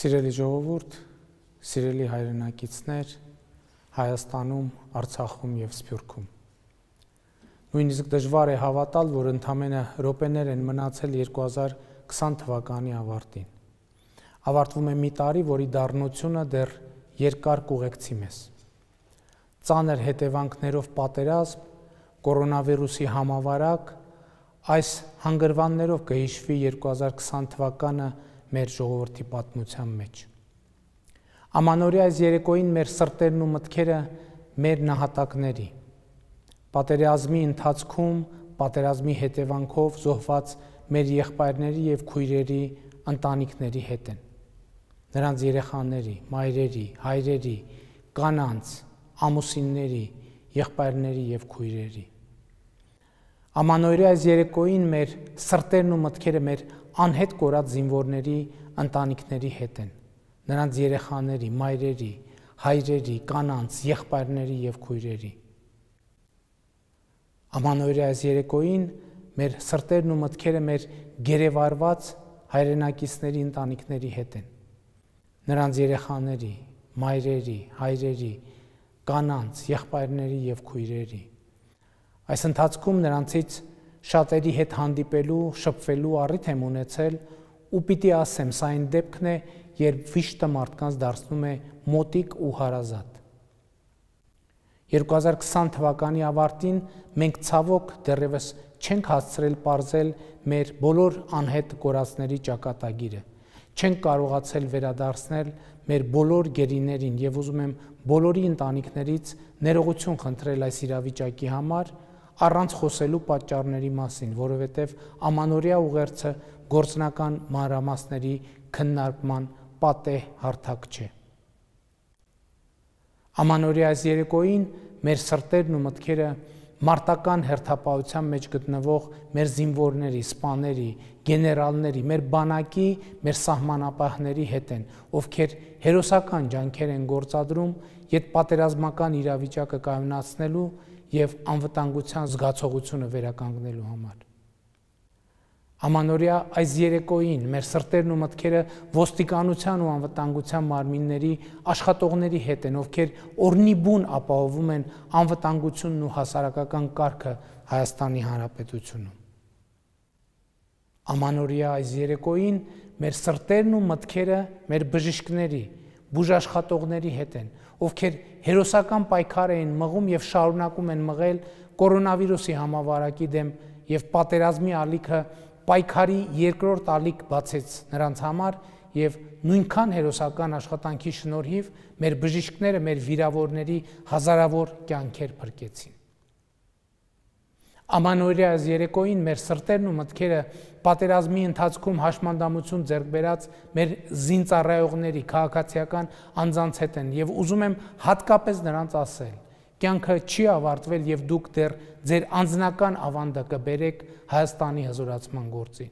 Սիրելի ժողովուրդ, սիրելի հայրենակիցներ, Հայաստանում, Արցախում եւ Սփյուռքում։ Նույնիսկ դժվար է հավատալ, որ ընդամենը րոպեներ են մնացել 2020 թվականի ավարտին։ Ավարտվում է մի տարի, որի դառնությունը դեռ երկար կուղեկցի մեզ։ Ծանր հետևանքներով պատերազմ, կորոնավիրուսի համավարակ այս հանգրվաններով կհիշվի 2020 թվականը 2020 մեր ժողովրդի պատմության մեջ։ Ամանորի այս երեկոյին մեր սրտերն ու մտքերը մեր նահատակների պատերազմի ընթացքում պատերազմի հետևանքով զոհված մեր եղբայրների եւ քույրերի ընտանիքների հետ են նրանց երեխաների, մայրերի, հայրերի, կանանց, ամուսինների, եղբայրների եւ քույրերի Ամանորի այս երեկոյին մեր սրտերն ու մտքերը մեր անհետ կորած զինվորների ընտանիքների հետ են։ Նրանց երեխաների, մայրերի, հայրերի, կանանց, եղբայրների եւ քույրերի։ Ամանորի այս երեկոյին մեր սրտերն ու մտքերը մեր գերեվարված հայրենակիցների ընտանիքների հետ են։ Նրանց երեխաների, մայրերի, հայրերի, կանանց, եղբայրների եւ քույրերի։ Այս ընթացքում նրանցից շատերի հետ հանդիպելու, շփվելու առիթ եմ ունեցել ու պիտի ասեմ, սա այն դեպքն է, երբ վիշտը մարդկանց դարձնում է մոտիկ ու հարազատ։ 2020 թվականի ավարտին մենք ցավոք դեռևս չենք հասցրել parzել մեր բոլոր անհետ կորածների ճակատագիրը։ Չենք կարողացել վերադարձնել մեր բոլոր գերիներին եւ ուզում եմ բոլորի ընտանիքներից ներողություն խնդրել այս իրավիճակի համար, առանց խոսելու պատճառների մասին, որովհետև ամանորյա ուղերձը գործնական մանրամասների քննարկման պատեհ հարթակ չէ։ Ամանորյա այս երեկոյին մեր սրտերն ու մտքերը մարտական հերթապահության մեջ գտնվող մեր զինվորների, սպաների, գեներալների, մեր բանակի, մեր սահմանապահների հետ են, ովքեր հերոսական ջանքեր են գործադրում, իդ պատերազմական իրավիճակը կայունացնելու եւ անվտանգության զգացողությունը վերականգնելու համար։ Ամանորյա այս երեկոյին մեր սրտերն ու մտքերը ոստիկանության ու անվտանգության մարմինների աշխատողների հետ են, ովքեր օրնիբուն ապահովում են անվտանգությունն ու հասարակական կարգը Հայաստանի Հանրապետությունում։ Ամանորյա այս երեկոյին մեր սրտերն ու մտքերը մեր բժիշկների, բուժաշխատողների հետ են, ովքեր հերոսական պայքար էին մղում եւ շարունակում են մղել կորոնավիրուսի համավարակի դեմ եւ պատերազմի ալիքը պայքարի երկրորդ ալիք բացեց նրանց համար եւ նույնքան հերոսական աշխատանքի շնորհիվ մեր բժիշկները մեր վիրավորների հազարավոր կյանքեր փրկեցին Ամանորյա այս երեկոին մեր սրտերն ու մտքերը պատերազմի ընթացքում հաշմանդամություն ձեռք բերած մեր զինծառայողների քաղաքացիական անձանց հետ են եւ ուզում եմ հատկապես նրանց ասել կյանքը չի ավարտվել եւ դուք դեռ ձեր անձնական ավանդը կբերեք Հայաստանի հզորացման գործին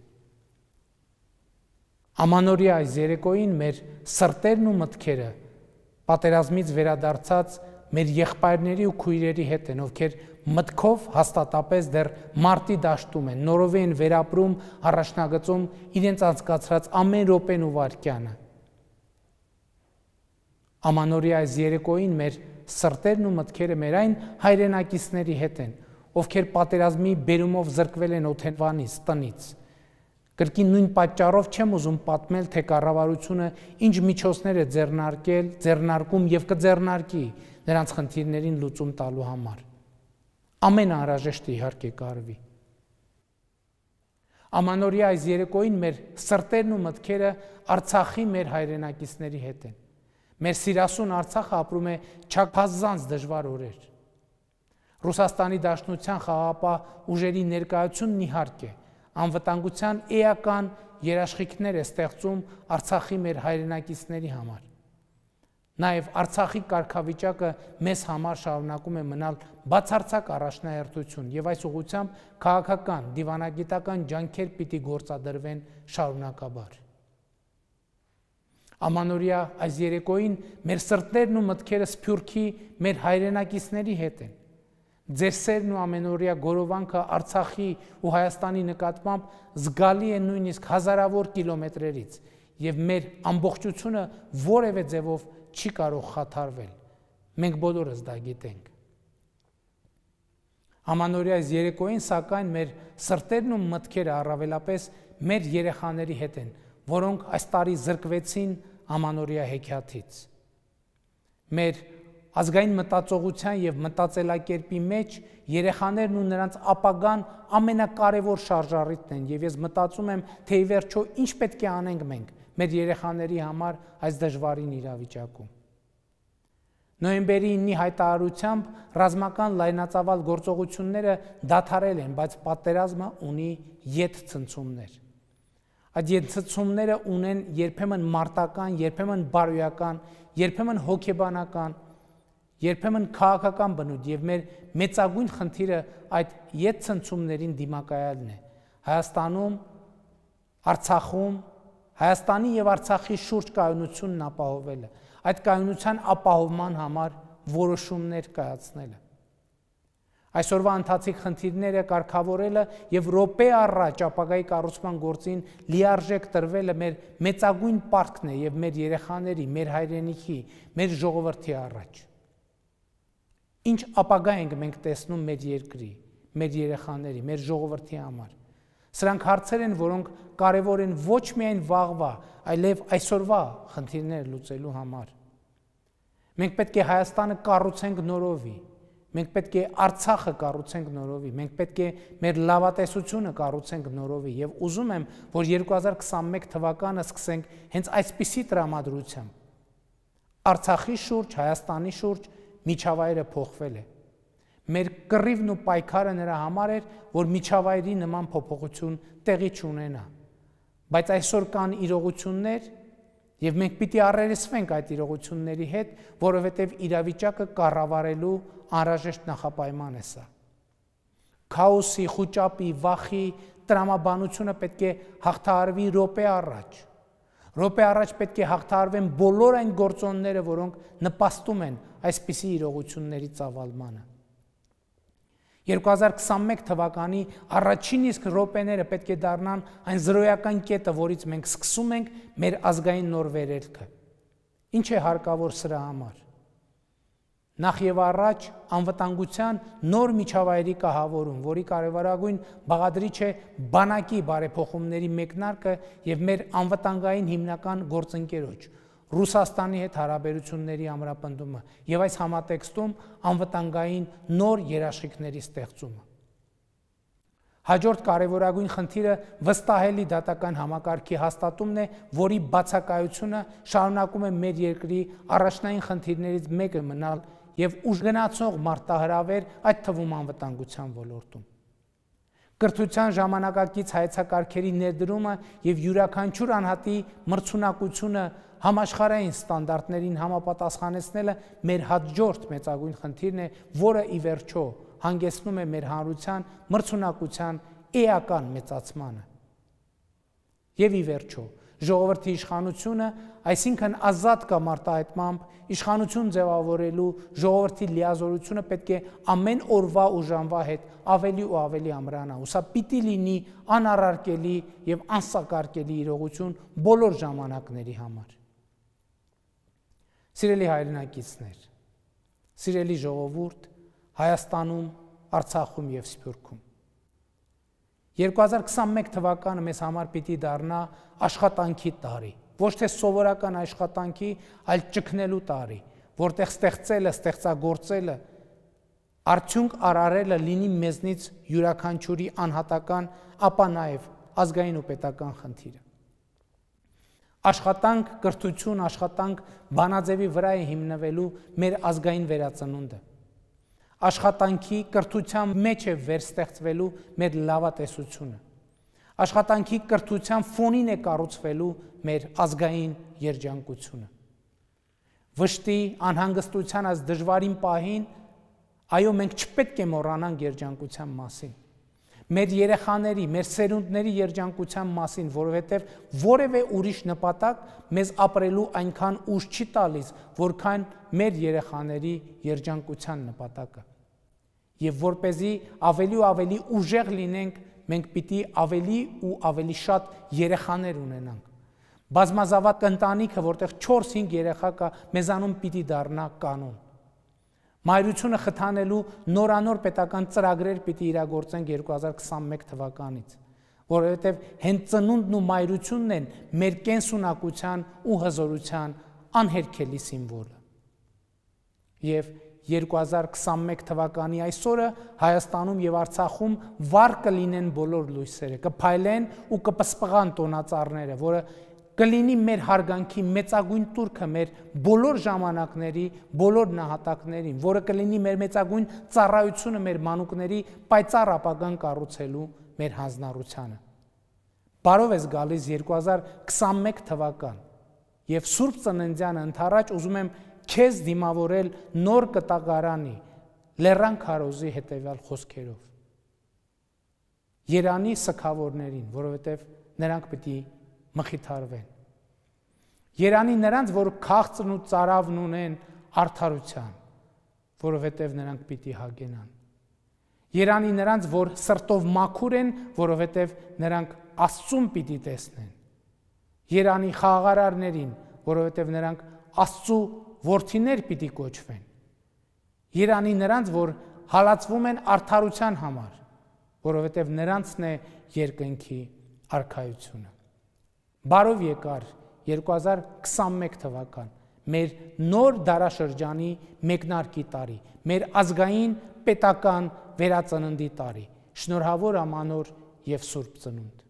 Ամանորյա այս երեկոին մեր սրտերն ու մտքերը պատերազմից վերադարձած մեր եղբայրների ու քույրերի հետ են, ովքեր մտքով հաստատապես դեռ մարտի դաշտում են, նորովի են վերապրում առաջնագծում իրենց անցկացրած ամեն րոպեն ու վարքյանը։ Ամանորի այս երեկոյին մեր սրտերն ու մտքերը մեր այն հայրենակիցների հետ են, ովքեր պատերազմի բերումով զրկվել են օթենվանից, տնից։ Կրկին նույն պատճառով չեմ ուզում պատմել, թե կառավարությունը ինչ միջոցներ է ձեռնարկել, ձեռնարկում եւ կձեռնարկի նրանց խնդիրներին լուծում տալու համար։ Ամեն անհրաժեշտ իհարկե կարվի։ Ամանորյա այս երեկոյին մեր սրտերն ու մտքերը Արցախի մեր հայրենակիցների հետ են։ Մեր սիրասուն Արցախը ապրում է չափազանց դժվար օրեր։ Ռուսաստանի Դաշնության խաղապահ ուժերի ներկայությունն իհարկե անվտանգության էական երաշխիքներ է ստեղծում Արցախի մեր հայրենակիցների համար։ Նաև Արցախի կարգավիճակը մեզ համար շարունակում է մնալ բացարձակ առաջնահերթություն եւ այս ուղությամբ քաղաքական, դիվանագիտական ջանքեր պիտի գործադրվեն շարունակաբար։ Ամանորյա այս երեկոյին մեր սրտերն ու մտքերը սփյուրքի մեր հայրենակիցների հետ են ձեր սերն ու ամենօրյա գորովանքը Արցախի ու Հայաստանի նկատմամբ զգալի է նույնիսկ հազարավոր կիլոմետրերից եւ մեր ամբողջությունը որևէ ձևով չի կարող խաթարվել։ Մենք բոլորս դա գիտենք։ Ամանորյա այս երեկոյին սակայն մեր սրտերն ու մտքերը առավելապես մեր երեխաների հետ են, որոնք այս տարի զրկվեցին ամանորյա հեքիաթից։ Մեր ազգային մտածողության եւ մտածելակերպի մեջ երեխաներն ու նրանց ապագան ամենակարևոր շարժառիթն են եւ ես մտածում եմ թե ի վերջո ինչ պետք է անենք մենք մեր երեխաների համար այս դժվարին իրավիճակում Նոյեմբերի 9-ի հայտարարությամբ ռազմական լայնածավալ գործողությունները դադարել են, բայց պատերազմը ունի յետ ցնցումներ։ Այդ ենթացումները ունեն երբեմն մարտական, երբեմն բարոյական, երբեմն հոգեբանական, երբեմն քաղաքական բնույթ եւ մեր մեծագույն խնդիրը այդ յեցնցումներին դիմակայալն է Հայաստանում Արցախում Հայաստանի եւ Արցախի շուրջ կայունությունն ապահովելը այդ կայունության ապահովման համար որոշումներ կայացնելը Այսօրվա ընթացիկ խնդիրները կարգավորելը եւ ռոպե առաջ ապագայի կառուցման գործին լիարժեք տրվելը մեր մեծագույն պարտքն է եւ մեր երեխաների, մեր հայրենիքի, մեր ժողովրդի առաջ ինչ ապագա ենք մենք տեսնում մեր երկրի, մեր երեխաների, մեր ժողովրդի համար։ Սրանք հարցեր են, որոնք կարևոր են ոչ միայն վաղվա, այլև այսօրվա խնդիրները լուծելու համար։ Մենք պետք է Հայաստանը կառուցենք նորովի։ Մենք պետք է Արցախը կառուցենք նորովի, մենք պետք է մեր լավատեսությունը կառուցենք նորովի եւ ուզում եմ, որ 2021 թվականը սկսենք հենց այսպիսի տրամադրությամբ։ Արցախի շուրջ, Հայաստանի շուրջ միջավայրը փոխվել է։ Մեր կռիվն ու պայքարը նրա համար էր, որ միջավայրի նման փոփոխություն տեղի չունենա։ Բայց այսօր կան իրողություններ, Եվ մենք պիտի առերեսվենք այդ իրողությունների հետ, որովհետև իրավիճակը կառավարելու անհրաժեշտ նախապայման է սա։ Քաոսի, խոճապի, վախի տրամաբանությունը պետք է հաղթահարվի րոպե առաջ։ Րոպե առաջ պետք է հաղթարվեն բոլոր այն գործոնները, որոնք նպաստում են այսպիսի իրողությունների ծավալմանը։ 2021 թվականի առաջին իսկ րոպեները պետք է դառնան այն զրոյական կետը, որից մենք սկսում ենք մեր ազգային նոր վերելքը։ Ինչ է հարկավոր սրա համար նախ եւ առաջ անվտանգության նոր միջավայրի կահավորում, որի կարևորագույն բաղադրիչ է բանակի բարեփոխումների մեկնարկը եւ մեր անվտանգային հիմնական գործընկերոջ Ռուսաստանի հետ հարաբերությունների ամրապնդումը եւ այս համատեքստում անվտանգային նոր երաշխիքների ստեղծումը։ Հաջորդ կարևորագույն խնդիրը վստահելի դատական համակարգի հաստատումն է, որի բացակայությունը շարունակում է մեր երկրի առաջնային խնդիրներից մեկը մնալ եւ ուժգնացող մարտահրավեր, այդ թվում անվտանգության ոլորտում։ Կրթության ժամանակակից հայեցակարգերի ներդրումը եւ յուրաքանչյուր անհատի մրցունակությունը համաշխարհային ստանդարտներին համապատասխանեցնելը մեր հաջորդ մեծագույն խնդիրն է, որը ի վերջո հանգեցնում է մեր հանրության մրցունակության էական մեծացմանը։ Եվ ի վերջո, ժողովրդի իշխանությունը, այսինքն ազատ կամ արտահայտմամբ իշխանություն ձևավորելու ժողովրդի լիազորությունը պետք է ամեն օրվա ու ժամվա հետ ավելի ու ավելի ամրանա։ Սա պիտի լինի անառարկելի եւ անսակարկելի իրողություն բոլոր ժամանակների համար։ Սիրելի հայրենակիցներ, սիրելի ժողովուրդ, Հայաստանում, Արցախում եւ Սփյուռքում 2021 թվականը մեզ համար պիտի դառնա աշխատանքի տարի, ոչ թե սովորական աշխատանքի, այլ ճգնելու տարի, որտեղ ստեղծելը, ստեղծագործելը, արդյունք արարելը լինի մեզնից յուրաքանչյուրի անհատական, ապա նաև ազգային ու պետական խնդիրը։ Աշխատանք, կրթություն, աշխատանք բանաձևի վրա է հիմնվելու մեր ազգային վերածնունդը աշխատանքի կրթության մեջ է վերստեղծվելու մեր լավատեսությունը։ Աշխատանքի կրթության ֆոնին է կառուցվելու մեր ազգային երջանկությունը։ Վշտի, անհանգստության այս դժվարին պահին այո մենք չպետք է մոռանանք երջանկության մասին մեր երեխաների, մեր սերունդների երջանկության մասին, որովհետև որևէ ուրիշ նպատակ մեզ ապրելու այնքան ուժ չի տալիս, որքան մեր երեխաների երջանկության նպատակը։ Եվ որ เป զի ավելի ու ավելի ուժեղ լինենք, մենք պիտի ավելի ու ավելի շատ երեխաներ ունենանք։ Բազմազավակ ընտանիքը, որտեղ 4-5 երեխա կա, մեզանում պիտի դառնա կանոն։ Մայրությունը խթանելու նորանոր պետական ծրագրեր պիտի իրագործենք 2021 թվականից, որովհետև հենց ծնունդն ու մայրությունն են մեր կենսունակության ու հզորության անհերքելի սիմվոլը։ Եվ 2021 թվականի այս օրը Հայաստանում եւ Արցախում վառ կլինեն բոլոր լույսերը, կփայլեն ու կպսպղան տոնածառները, որը կլինի մեր հարգանքի մեծագույն турքը մեր բոլոր ժամանակների, բոլոր նահատակներին, որը կլինի մեր մեծագույն ծառայությունը մեր մանուկների պայծառ ապագան կառուցելու մեր հանձնառությանը։ Բարով ես գալիս 2021 թվական եւ Սուրբ Ծննդյան ընթരാճ ուզում եմ քեզ դիմավորել նոր կտակարանի Լեռան քարոզի հետեւյալ խոսքերով։ Երանի սքավորներին, որովհետեւ նրանք պիտի մխիթարվեն։ Երանի նրանց, որ քաղցն ու ծարավն ունեն արդարության, որովհետև նրանք պիտի հագենան։ Երանի նրանց, որ սրտով մաքուր են, որովհետև նրանք Աստծուն պիտի տեսնեն։ Երանի խաղարարներին, որովհետև նրանք Աստծու որդիներ պիտի կոչվեն։ Երանի նրանց, որ հալածվում են արդարության համար, որովհետև նրանցն է երկնքի արքայությունը։ Բարով եկար 2021 թվական, մեր նոր դարաշրջանի մեկնարկի տարի, մեր ազգային պետական վերածննդի տարի։ Շնորհավոր ամանոր եւ Սուրբ Ծնունդ։